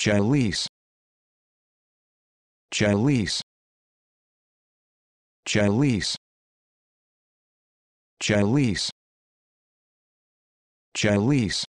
Chalice Chalice Chalice Chalice Chalice